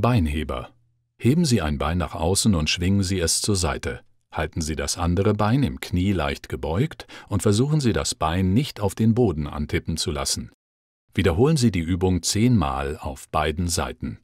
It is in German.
Beinheber. Heben Sie ein Bein nach außen und schwingen Sie es zur Seite. Halten Sie das andere Bein im Knie leicht gebeugt und versuchen Sie das Bein nicht auf den Boden antippen zu lassen. Wiederholen Sie die Übung zehnmal auf beiden Seiten